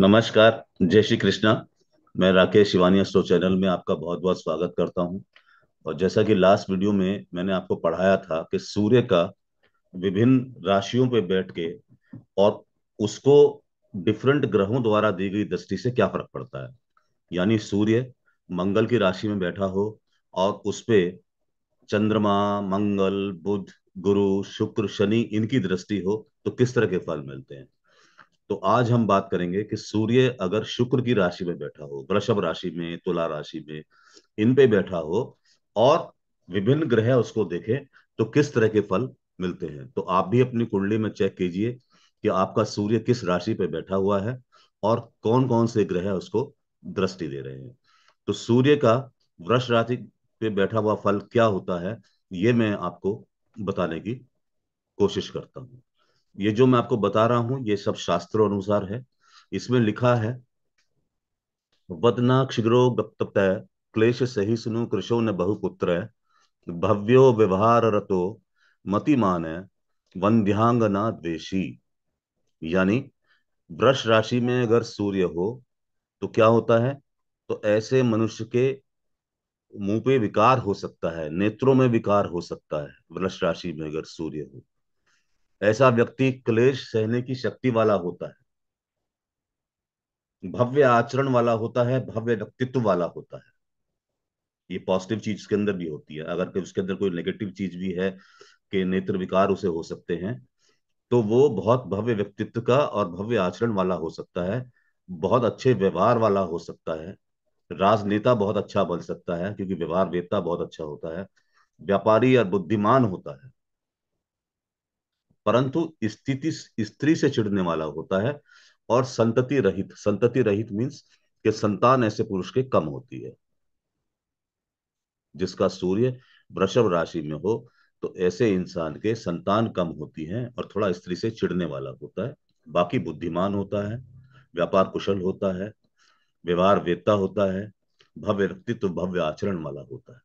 नमस्कार जय श्री कृष्णा मैं राकेश शिवानी अस्टो चैनल में आपका बहुत बहुत स्वागत करता हूं और जैसा कि लास्ट वीडियो में मैंने आपको पढ़ाया था कि सूर्य का विभिन्न राशियों पे बैठ के और उसको डिफरेंट ग्रहों द्वारा दी गई दृष्टि से क्या फर्क पड़ता है यानी सूर्य मंगल की राशि में बैठा हो और उसपे चंद्रमा मंगल बुध गुरु शुक्र शनि इनकी दृष्टि हो तो किस तरह के फल मिलते हैं तो आज हम बात करेंगे कि सूर्य अगर शुक्र की राशि में बैठा हो वृषभ राशि में तुला राशि में इन पे बैठा हो और विभिन्न ग्रह उसको देखें तो किस तरह के फल मिलते हैं तो आप भी अपनी कुंडली में चेक कीजिए कि आपका सूर्य किस राशि पे बैठा हुआ है और कौन कौन से ग्रह उसको दृष्टि दे रहे हैं तो सूर्य का वृष राशि पे बैठा हुआ फल क्या होता है ये मैं आपको बताने की कोशिश करता हूं ये जो मैं आपको बता रहा हूं ये सब शास्त्रों अनुसार है इसमें लिखा है वदना क्षिग्रो गप्त क्लेश सही सुनु कृषो न बहुपुत्र भव्यो व्यवहार रतो मतिमान वंध्यांगना द्वेशी यानी वृष राशि में अगर सूर्य हो तो क्या होता है तो ऐसे मनुष्य के मुंह पे विकार हो सकता है नेत्रों में विकार हो सकता है वृष राशि में अगर सूर्य हो ऐसा व्यक्ति क्लेश सहने की शक्ति वाला होता है भव्य आचरण वाला होता है भव्य व्यक्तित्व वाला होता है ये पॉजिटिव चीज के अंदर भी होती है अगर उसके अंदर कोई नेगेटिव चीज भी है कि नेत्र विकार उसे हो सकते हैं तो वो बहुत भव्य व्यक्तित्व का और भव्य आचरण वाला हो सकता है बहुत अच्छे व्यवहार वाला हो सकता है राजनेता बहुत अच्छा बन सकता है क्योंकि व्यवहार नेता बहुत अच्छा होता है व्यापारी और बुद्धिमान होता है परंतु स्थिति स्त्री से चिड़ने वाला होता है और संतति रहित संतति रहित मीन्स के संतान ऐसे पुरुष के कम होती है जिसका सूर्य वृषभ राशि में हो तो ऐसे इंसान के संतान कम होती हैं और थोड़ा स्त्री से चिड़ने वाला होता है बाकी बुद्धिमान होता है व्यापार कुशल होता है व्यवहार वेता होता है भव्य व्यक्तित्व भव्य आचरण वाला होता है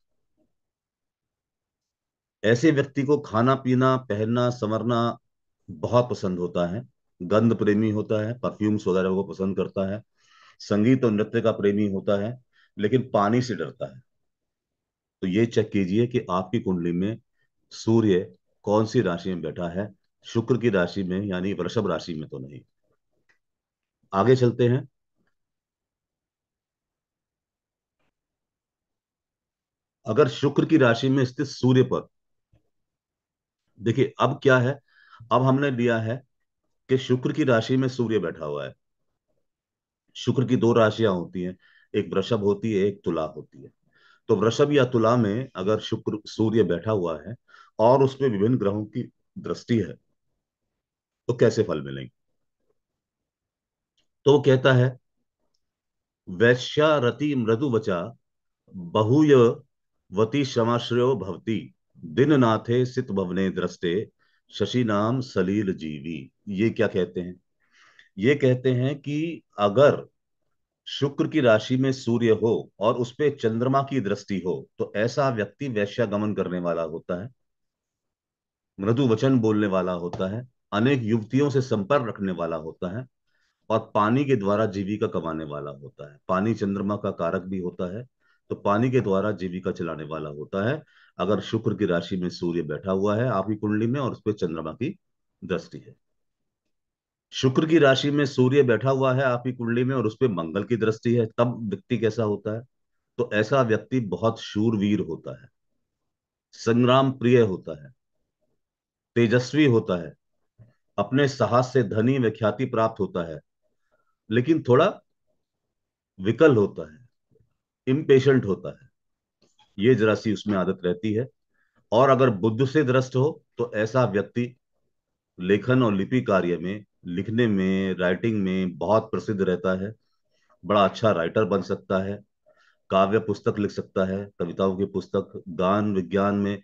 ऐसे व्यक्ति को खाना पीना पहनना संवरना बहुत पसंद होता है गंध प्रेमी होता है परफ्यूम्स वगैरह को पसंद करता है संगीत और नृत्य का प्रेमी होता है लेकिन पानी से डरता है तो ये चेक कीजिए कि आपकी कुंडली में सूर्य कौन सी राशि में बैठा है शुक्र की राशि में यानी वृषभ राशि में तो नहीं आगे चलते हैं अगर शुक्र की राशि में स्थित सूर्य पर देखिए अब क्या है अब हमने लिया है कि शुक्र की राशि में सूर्य बैठा हुआ है शुक्र की दो राशियां होती हैं एक वृषभ होती है एक तुला होती है तो वृषभ या तुला में अगर शुक्र सूर्य बैठा हुआ है और उसमें विभिन्न ग्रहों की दृष्टि है तो कैसे फल मिलेंगे तो वो कहता है वैश्यारति मृदु वचा बहुय वती क्षमाश्रयो भवती दिन नाथे सित भवने दृष्टे शशि नाम सलील जीवी ये क्या कहते हैं ये कहते हैं कि अगर शुक्र की राशि में सूर्य हो और उस पर चंद्रमा की दृष्टि हो तो ऐसा व्यक्ति वैश्यागमन करने वाला होता है मृदु वचन बोलने वाला होता है अनेक युवतियों से संपर्क रखने वाला होता है और पानी के द्वारा जीविका कमाने वाला होता है पानी चंद्रमा का कारक भी होता है तो पानी के द्वारा जीविका चलाने वाला होता है अगर शुक्र की राशि में सूर्य बैठा हुआ है आपकी कुंडली में और उस पर चंद्रमा की दृष्टि है शुक्र की राशि में सूर्य बैठा हुआ है आपकी कुंडली में और उस पर मंगल की दृष्टि है तब व्यक्ति कैसा होता है तो ऐसा व्यक्ति बहुत शूरवीर होता है संग्राम प्रिय होता है तेजस्वी होता है अपने साहस से धनी व्याख्याति प्राप्त होता है लेकिन थोड़ा विकल होता है इम्पेशेंट होता है ये जरा सी उसमें आदत रहती है और अगर बुद्ध से दृष्ट हो तो ऐसा व्यक्ति लेखन और लिपि कार्य में लिखने में राइटिंग में बहुत प्रसिद्ध रहता है बड़ा अच्छा राइटर बन सकता है काव्य पुस्तक लिख सकता है कविताओं की पुस्तक गान विज्ञान में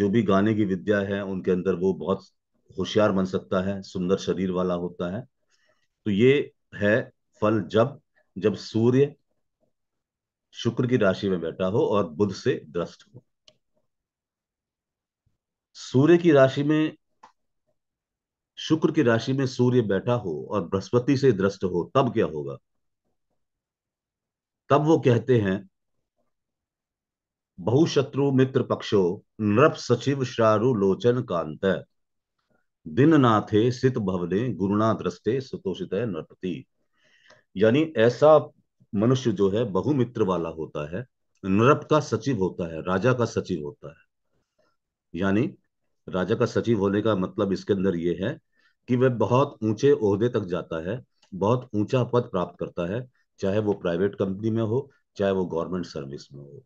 जो भी गाने की विद्या है उनके अंदर वो बहुत होशियार बन सकता है सुंदर शरीर वाला होता है तो ये है फल जब जब सूर्य शुक्र की राशि में बैठा हो और बुध से ग्रस्त हो सूर्य की राशि में शुक्र की राशि में सूर्य बैठा हो और बृहस्पति से दृष्ट हो तब क्या होगा तब वो कहते हैं बहुशत्रु मित्र पक्षो नृप सचिव शारु लोचन कांत दिन नाथे सित भवने गुरुणा दृष्टे सुतोषित नृपति यानी ऐसा मनुष्य जो है बहुमित्र वाला होता है नरप का सचिव होता है राजा का सचिव होता है यानी राजा का सचिव होने का मतलब इसके अंदर यह है कि वह बहुत ऊंचे ओहदे तक जाता है बहुत ऊंचा पद प्राप्त करता है चाहे वो प्राइवेट कंपनी में हो चाहे वो गवर्नमेंट सर्विस में हो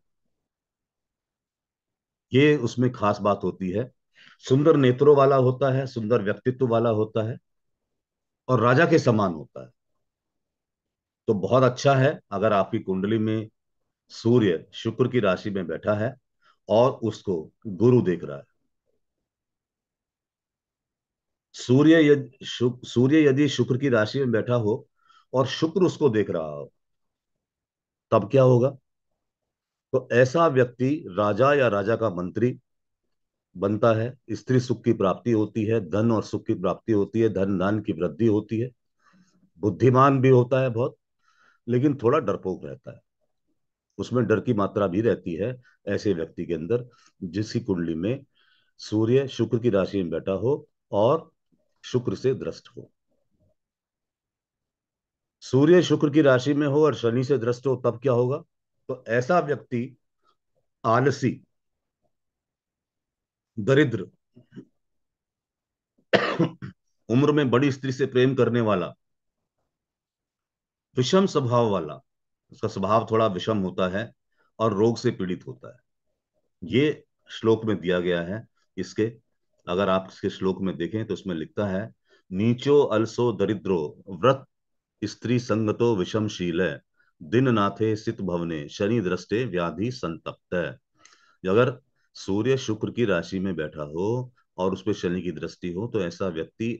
ये उसमें खास बात होती है सुंदर नेत्रों वाला होता है सुंदर व्यक्तित्व वाला होता है और राजा के समान होता है तो बहुत अच्छा है अगर आपकी कुंडली में सूर्य शुक्र की राशि में बैठा है और उसको गुरु देख रहा है सूर्य यदि सूर्य यदि शुक्र की राशि में बैठा हो और शुक्र उसको देख रहा हो तब क्या होगा तो ऐसा व्यक्ति राजा या राजा का मंत्री बनता है स्त्री सुख की प्राप्ति होती है धन और सुख की प्राप्ति होती है धन धन की वृद्धि होती है बुद्धिमान भी होता है बहुत लेकिन थोड़ा डरपोक रहता है उसमें डर की मात्रा भी रहती है ऐसे व्यक्ति के अंदर जिसकी कुंडली में सूर्य शुक्र की राशि में बैठा हो और शुक्र से दृष्ट हो सूर्य शुक्र की राशि में हो और शनि से दृष्ट हो तब क्या होगा तो ऐसा व्यक्ति आलसी दरिद्र उम्र में बड़ी स्त्री से प्रेम करने वाला विषम स्वभाव वाला उसका स्वभाव थोड़ा विषम होता है और रोग से पीड़ित होता है ये श्लोक में दिया गया है इसके अगर आप इसके श्लोक में देखें तो उसमें लिखता है नीचो अलसो दरिद्रो व्रत स्त्री संगतो विषमशील है दिन नाथे सित भवने शनि दृष्टे व्याधि संतप्त है अगर सूर्य शुक्र की राशि में बैठा हो और उस पर शनि की दृष्टि हो तो ऐसा व्यक्ति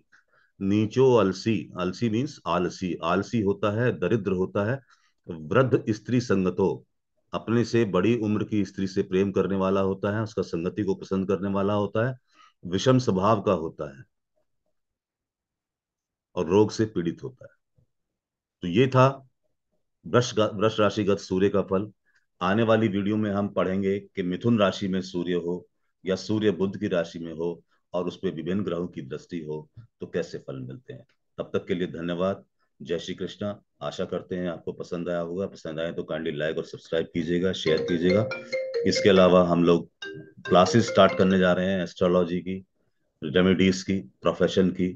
नीचो अलसी अलसी मीन्स आलसी आलसी होता है दरिद्र होता है वृद्ध स्त्री संगतो अपने से बड़ी उम्र की स्त्री से प्रेम करने वाला होता है उसका संगति को पसंद करने वाला होता है विषम स्वभाव का होता है और रोग से पीड़ित होता है तो ये था वृक्ष राशिगत सूर्य का फल आने वाली वीडियो में हम पढ़ेंगे कि मिथुन राशि में सूर्य हो या सूर्य बुद्ध की राशि में हो और उसमें विभिन्न ग्रहों की दृष्टि हो तो कैसे फल मिलते हैं तब तक के लिए धन्यवाद जय श्री कृष्णा आशा करते हैं आपको पसंद आया होगा पसंद आए तो काइंडली लाइक और सब्सक्राइब कीजिएगा शेयर कीजिएगा इसके अलावा हम लोग क्लासेस स्टार्ट करने जा रहे हैं एस्ट्रोलॉजी की रेमेडीज की प्रोफेशन की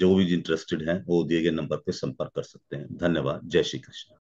जो भी इंटरेस्टेड हैं वो दिए गए नंबर पर संपर्क कर सकते हैं धन्यवाद जय श्री कृष्ण